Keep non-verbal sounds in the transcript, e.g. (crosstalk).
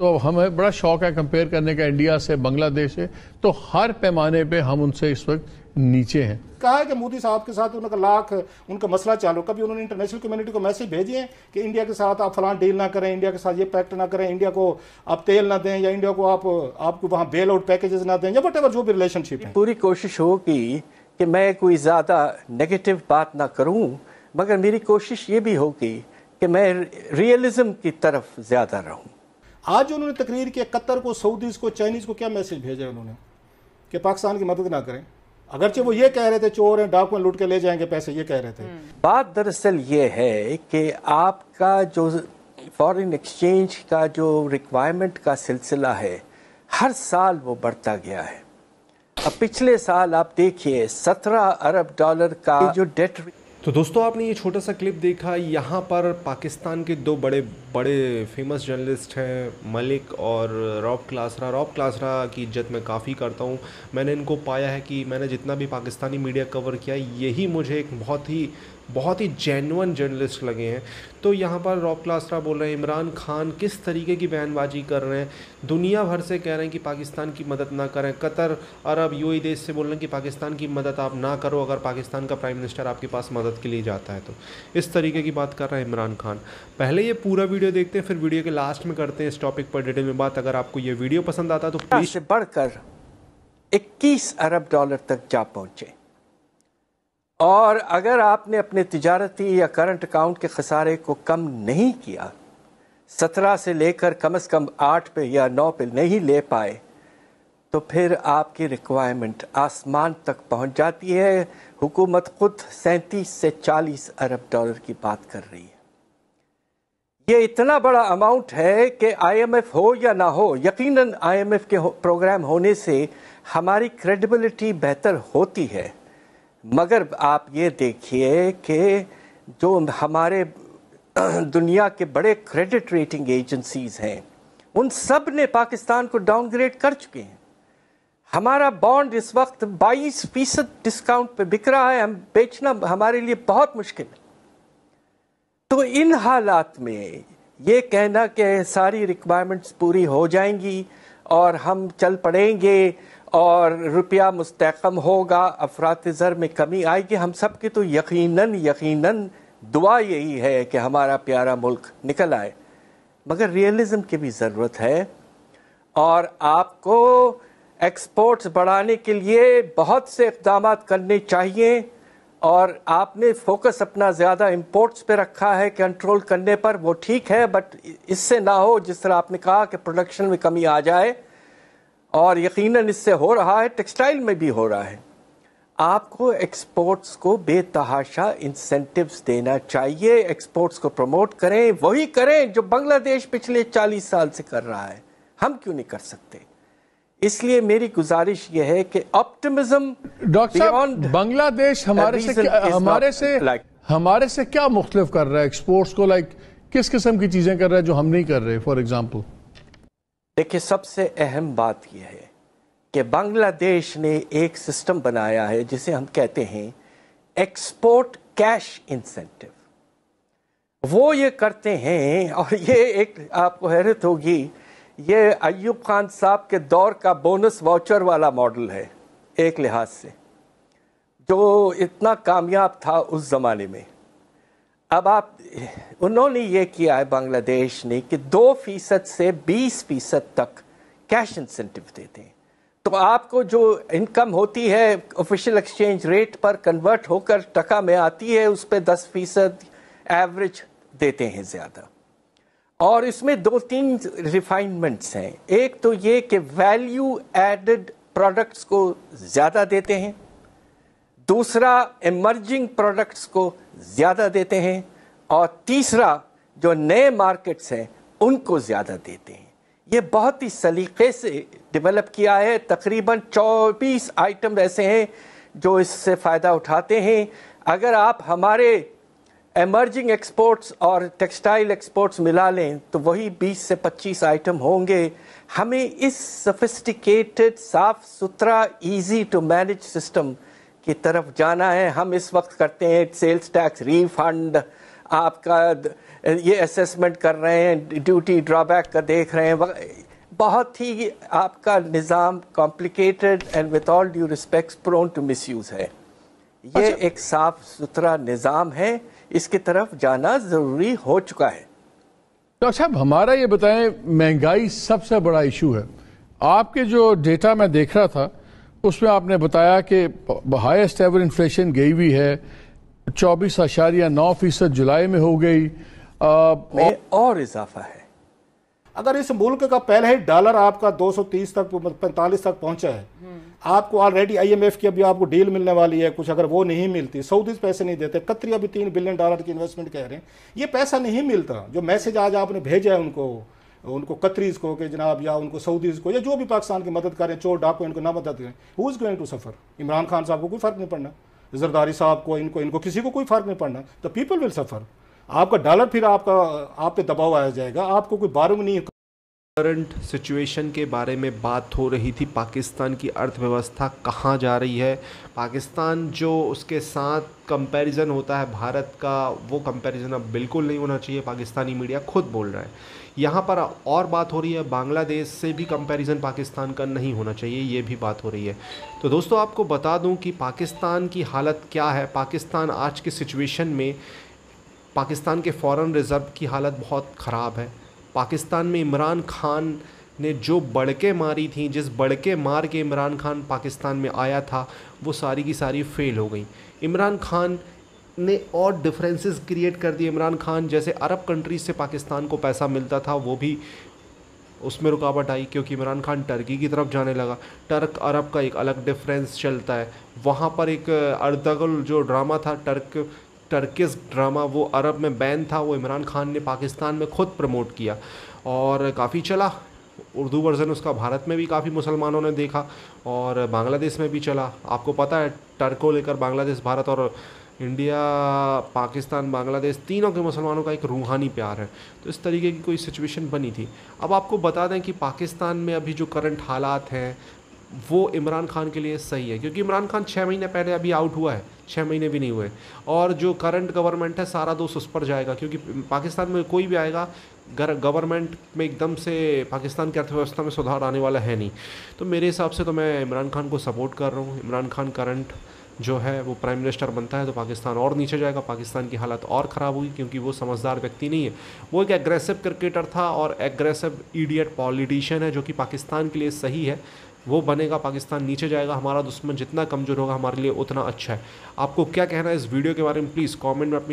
तो हमें बड़ा शौक है कंपेयर करने का इंडिया से बांग्लादेश से तो हर पैमाने पे हम उनसे इस वक्त नीचे हैं कहा है कि मोदी साहब के साथ उनका लाख उनका मसला चालू कभी उन्होंने इंटरनेशनल कम्युनिटी को मैसेज भेजे हैं कि इंडिया के साथ आप फलान डील ना करें इंडिया के साथ ये पैक्ट ना करें इंडिया को आप तेल ना दें या इंडिया को आप आपको वहाँ बेल आउट पैकेजेस ना दें या वट जो भी रिलेशनशिप है पूरी कोशिश होगी कि मैं कोई ज़्यादा नेगेटिव बात ना करूँ मगर मेरी कोशिश ये भी होगी कि मैं रियलिज्म की तरफ ज़्यादा रहूँ आज उन्होंने तकरीर के कतर को सऊदीज़ को चाइनीज़ को क्या मैसेज भेजा है उन्होंने कि पाकिस्तान की मदद ना करें अगरचे वो ये कह रहे थे चोर हैं डाक में लूट के ले जाएंगे पैसे ये कह रहे थे हम्म। बात दरअसल ये है कि आपका जो फॉरेन एक्सचेंज का जो रिक्वायरमेंट का सिलसिला है हर साल वो बढ़ता गया है अब पिछले साल आप देखिए सत्रह अरब डॉलर का तो जो डेट तो दोस्तों आपने ये छोटा सा क्लिप देखा यहाँ पर पाकिस्तान के दो बड़े बड़े फेमस जर्नलिस्ट हैं मलिक और रॉब क्लासरा रॉब क्लासरा की इज्जत मैं काफ़ी करता हूँ मैंने इनको पाया है कि मैंने जितना भी पाकिस्तानी मीडिया कवर किया यही मुझे एक बहुत ही बहुत ही जेनवन जर्नलिस्ट लगे हैं तो यहाँ पर रॉब क्लासरा बोल रहे हैं इमरान खान किस तरीके की बयानबाजी कर रहे हैं दुनिया भर से कह रहे हैं कि पाकिस्तान की मदद ना करें कतर अरब यू देश से बोल रहे हैं कि पाकिस्तान की मदद आप ना करो अगर पाकिस्तान का प्राइम मिनिस्टर आपके पास मदद के लिए जाता है तो इस तरीके की बात कर रहे हैं इमरान खान पहले ये पूरा वीडियो देखते हैं फिर वीडियो के लास्ट में करते हैं इस टॉपिक पर डिटेल में बात अगर आपको ये वीडियो पसंद आता तो प्लीज से बढ़कर 21 अरब डॉलर तक जा पहुंचे और अगर आपने अपने तजारती या करंट अकाउंट के खसारे को कम नहीं किया सत्रह से लेकर कम से कम आठ पे या नौ पे नहीं ले पाए तो फिर आपकी रिक्वायरमेंट आसमान तक पहुंच जाती है हुकूमत खुद सैंतीस से चालीस अरब डॉलर की बात कर रही है ये इतना बड़ा अमाउंट है कि आईएमएफ हो या ना हो यकीनन आईएमएफ के हो, प्रोग्राम होने से हमारी क्रेडिबिलिटी बेहतर होती है मगर आप ये देखिए कि जो हमारे (clears throat) दुनिया के बड़े क्रेडिट रेटिंग एजेंसीज हैं उन सब ने पाकिस्तान को डाउनग्रेड कर चुके हैं हमारा बॉन्ड इस वक्त 22 फीसद डिस्काउंट पे बिक रहा है हम बेचना हमारे लिए बहुत मुश्किल है तो इन हालात में ये कहना कि सारी रिक्वायरमेंट्स पूरी हो जाएंगी और हम चल पड़ेंगे और रुपया मुस्तकम होगा अफरात ज़र में कमी आएगी हम सब की तो यकीनन यकीनन दुआ यही है कि हमारा प्यारा मुल्क निकल आए मगर रियलिज़म की भी ज़रूरत है और आपको एक्सपोर्ट्स बढ़ाने के लिए बहुत से इकदाम करने चाहिए और आपने फोकस अपना ज़्यादा इंपोर्ट्स पे रखा है कंट्रोल करने पर वो ठीक है बट इससे ना हो जिस तरह आपने कहा कि प्रोडक्शन में कमी आ जाए और यकीनन इससे हो रहा है टेक्सटाइल में भी हो रहा है आपको एक्सपोर्ट्स को बेतहाशा इंसेंटिव्स देना चाहिए एक्सपोर्ट्स को प्रमोट करें वही करें जो बांग्लादेश पिछले 40 साल से कर रहा है हम क्यों नहीं कर सकते इसलिए मेरी गुजारिश यह है कि ऑप्टिमिज्म डॉक्टर बांग्लादेश हमारे से क्या, हमारे से like, हमारे से क्या मुख्तलिफ कर रहा है एक्सपोर्ट्स को लाइक like, किस किस्म की चीज़ें कर रहा है जो हम नहीं कर रहे फॉर एग्जाम्पल देखिए सबसे अहम बात यह है कि बांग्लादेश ने एक सिस्टम बनाया है जिसे हम कहते हैं एक्सपोर्ट कैश इंसेंटिव वो ये करते हैं और ये एक आपको हैरत होगी ये अयूब खान साहब के दौर का बोनस वाउचर वाला मॉडल है एक लिहाज से जो इतना कामयाब था उस ज़माने में अब आप उन्होंने ये किया है बांग्लादेश ने कि दो फीसद से बीस फीसद तक कैश इंसेंटिव देते हैं तो आपको जो इनकम होती है ऑफिशियल एक्सचेंज रेट पर कन्वर्ट होकर टका में आती है उस पर दस फीसद एवरेज देते हैं ज़्यादा और इसमें दो तीन रिफाइनमेंट्स हैं एक तो ये कि वैल्यू एडेड प्रोडक्ट्स को ज़्यादा देते हैं दूसरा इमर्जिंग प्रोडक्ट्स को ज़्यादा देते हैं और तीसरा जो नए मार्केट्स हैं उनको ज़्यादा देते हैं ये बहुत ही सलीके से डेवलप किया है तकरीबन 24 आइटम ऐसे हैं जो इससे फ़ायदा उठाते हैं अगर आप हमारे एमर्जिंग एक्सपोर्ट्स और टेक्सटाइल एक्सपोर्ट्स मिला लें तो वही 20 से 25 आइटम होंगे हमें इस सफिस्टिकेटेड साफ सुथरा इजी टू मैनेज सिस्टम की तरफ जाना है हम इस वक्त करते हैं सेल्स टैक्स रिफंड आपका ये असेसमेंट कर रहे हैं ड्यूटी ड्रॉबैक का देख रहे हैं बहुत ही आपका निज़ाम complicated and with all due respect prone to use है ये अच्छा। एक साफ सुथरा निज़ाम है इसकी तरफ जाना ज़रूरी हो चुका है डॉक्टर तो अच्छा, साहब हमारा ये बताएं महंगाई सबसे बड़ा इशू है आपके जो डेटा मैं देख रहा था उसमें आपने बताया कि हाइस्ट एवर इन्फ्लेशन गई हुई है चौबीस आशारिया नौ फीसद जुलाई में हो गई आ, में और इजाफा है अगर इस मुल्क का पहले ही डॉलर आपका 230 तक 45 तक पहुंचा है आपको ऑलरेडी आईएमएफ की अभी आपको डील मिलने वाली है कुछ अगर वो नहीं मिलती सऊदी पैसे नहीं देते कतरी अभी तीन बिलियन डॉलर की इन्वेस्टमेंट कह रहे हैं ये पैसा नहीं मिलता जो मैसेज आज आपने भेजा है उनको उनको कतरीज को कि जनाब या उनको सऊदीज को या जो भी पाकिस्तान की मदद करें चोर डाको इनको ना मदद करें who is going to suffer Imran Khan साहब को कोई फ़र्क नहीं पड़ना जरदारी साहब को इनको इनको किसी को कोई फ़र्क नहीं पड़ना द पीपल विल सफ़र आपका डॉलर फिर आपका आप पे दबाव आया जाएगा आपको कोई बारूंग नहीं करंट सिचुएशन के बारे में बात हो रही थी पाकिस्तान की अर्थव्यवस्था कहाँ जा रही है पाकिस्तान जो उसके साथ कंपैरिजन होता है भारत का वो कंपैरिजन अब बिल्कुल नहीं होना चाहिए पाकिस्तानी मीडिया खुद बोल रहा है यहाँ पर और बात हो रही है बांग्लादेश से भी कंपैरिजन पाकिस्तान का नहीं होना चाहिए ये भी बात हो रही है तो दोस्तों आपको बता दूँ कि पाकिस्तान की हालत क्या है पाकिस्तान आज के सिचुएशन में पाकिस्तान के फ़ॉरन रिज़र्व की हालत बहुत ख़राब है पाकिस्तान में इमरान खान ने जो बड़के मारी थी जिस बड़के मार के इमरान खान पाकिस्तान में आया था वो सारी की सारी फ़ेल हो गई इमरान खान ने और डिफरेंसेस क्रिएट कर दिए इमरान खान जैसे अरब कंट्रीज़ से पाकिस्तान को पैसा मिलता था वो भी उसमें रुकावट आई क्योंकि इमरान खान टर्की की तरफ जाने लगा टर्क अरब का एक अलग डिफरेंस चलता है वहाँ पर एक अर्दगल जो ड्रामा था टर्क टर्किस ड्रामा वो अरब में बैन था वो इमरान खान ने पाकिस्तान में खुद प्रमोट किया और काफ़ी चला उर्दू वर्जन उसका भारत में भी काफ़ी मुसलमानों ने देखा और बांग्लादेश में भी चला आपको पता है टर्को लेकर बांग्लादेश भारत और इंडिया पाकिस्तान बांग्लादेश तीनों के मुसलमानों का एक रूहानी प्यार है तो इस तरीके की कोई सिचुएशन बनी थी अब आपको बता दें कि पाकिस्तान में अभी जो करंट हालात हैं वो इमरान खान के लिए सही है क्योंकि इमरान खान छः महीने पहले अभी आउट हुआ है छः महीने भी नहीं हुए और जो करंट गवर्नमेंट है सारा दोष उस पर जाएगा क्योंकि पाकिस्तान में कोई भी आएगा गवर्नमेंट में एकदम से पाकिस्तान की अर्थव्यवस्था में सुधार आने वाला है नहीं तो मेरे हिसाब से तो मैं इमरान खान को सपोर्ट कर रहा हूँ इमरान खान करंट जो है वो प्राइम मिनिस्टर बनता है तो पाकिस्तान और नीचे जाएगा पाकिस्तान की हालत और ख़राब होगी क्योंकि वो समझदार व्यक्ति नहीं है वो एक एग्रेसिव क्रिकेटर था और एग्रेसिव ईडियट पॉलिटिशियन है जो कि पाकिस्तान के लिए सही है वो बनेगा पाकिस्तान नीचे जाएगा हमारा दुश्मन जितना कमज़ोर होगा हमारे लिए उतना अच्छा है आपको क्या कहना है इस वीडियो के बारे में प्लीज़ कॉमेंट में अपनी